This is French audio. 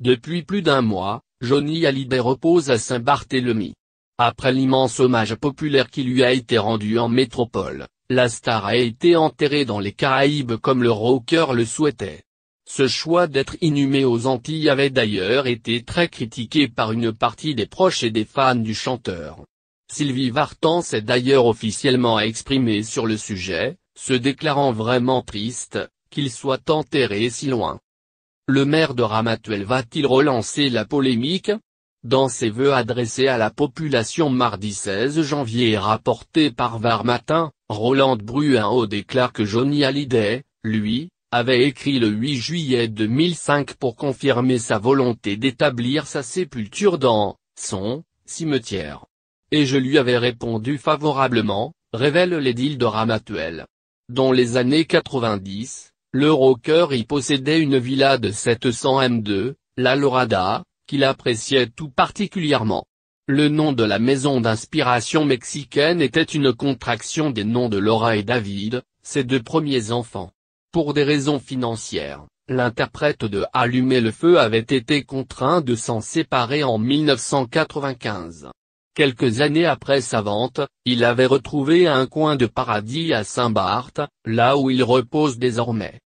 Depuis plus d'un mois, Johnny Hallyday repose à Saint-Barthélemy. Après l'immense hommage populaire qui lui a été rendu en métropole, la star a été enterrée dans les Caraïbes comme le rocker le souhaitait. Ce choix d'être inhumé aux Antilles avait d'ailleurs été très critiqué par une partie des proches et des fans du chanteur. Sylvie Vartan s'est d'ailleurs officiellement exprimée sur le sujet, se déclarant vraiment triste, qu'il soit enterré si loin. Le maire de Ramatuel va-t-il relancer la polémique Dans ses vœux adressés à la population mardi 16 janvier et rapportés par Var Matin, Roland Bruinot déclare que Johnny Hallyday, lui, avait écrit le 8 juillet 2005 pour confirmer sa volonté d'établir sa sépulture dans son cimetière. Et je lui avais répondu favorablement, révèle l'édile de Ramatuel. Dans les années 90, le rocker y possédait une villa de 700 m2, la Lorada, qu'il appréciait tout particulièrement. Le nom de la maison d'inspiration mexicaine était une contraction des noms de Laura et David, ses deux premiers enfants. Pour des raisons financières, l'interprète de Allumer le feu avait été contraint de s'en séparer en 1995. Quelques années après sa vente, il avait retrouvé un coin de paradis à Saint-Barth, là où il repose désormais.